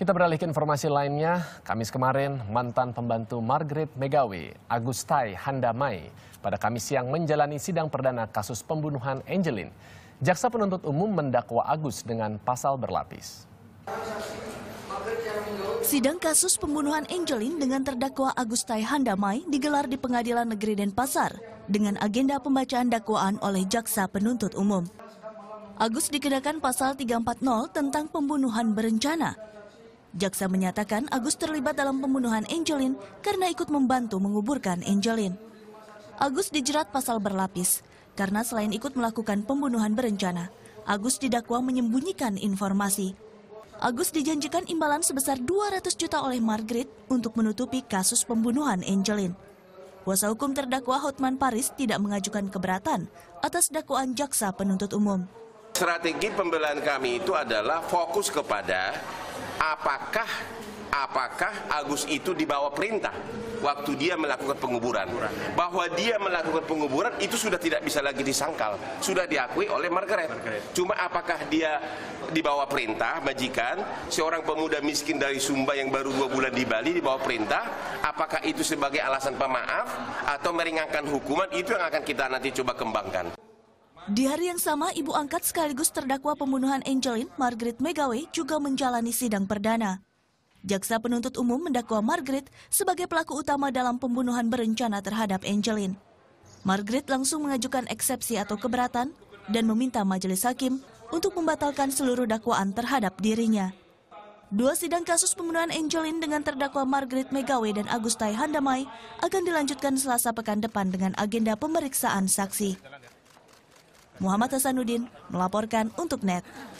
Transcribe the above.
Kita beralih ke informasi lainnya. Kamis kemarin, mantan pembantu Margaret Megawi, Agustai Handamai, pada Kamis siang menjalani sidang perdana kasus pembunuhan Angelin. Jaksa penuntut umum mendakwa Agus dengan pasal berlapis. Sidang kasus pembunuhan Angelin dengan terdakwa Agustai Handamai digelar di Pengadilan Negeri Denpasar dengan agenda pembacaan dakwaan oleh jaksa penuntut umum. Agus dikenakan pasal 340 tentang pembunuhan berencana Jaksa menyatakan Agus terlibat dalam pembunuhan Angelin karena ikut membantu menguburkan Angelin. Agus dijerat pasal berlapis karena selain ikut melakukan pembunuhan berencana, Agus didakwa menyembunyikan informasi. Agus dijanjikan imbalan sebesar 200 juta oleh Margaret untuk menutupi kasus pembunuhan Angelin. Kuasa hukum terdakwa Hotman Paris tidak mengajukan keberatan atas dakwaan jaksa penuntut umum strategi pembelaan kami itu adalah fokus kepada apakah apakah Agus itu dibawa perintah waktu dia melakukan penguburan bahwa dia melakukan penguburan itu sudah tidak bisa lagi disangkal sudah diakui oleh Margaret, cuma apakah dia dibawa perintah majikan seorang pemuda miskin dari Sumba yang baru dua bulan di Bali dibawa perintah apakah itu sebagai alasan pemaaf atau meringankan hukuman itu yang akan kita nanti coba kembangkan di hari yang sama, ibu angkat sekaligus terdakwa pembunuhan Angelin, Margaret Megaway, juga menjalani sidang perdana. Jaksa penuntut umum mendakwa Margaret sebagai pelaku utama dalam pembunuhan berencana terhadap Angelin. Margaret langsung mengajukan eksepsi atau keberatan dan meminta majelis hakim untuk membatalkan seluruh dakwaan terhadap dirinya. Dua sidang kasus pembunuhan Angelin dengan terdakwa Margaret Megawe dan Agustai Handamai akan dilanjutkan selasa pekan depan dengan agenda pemeriksaan saksi. Muhammad Hasanuddin melaporkan untuk NET.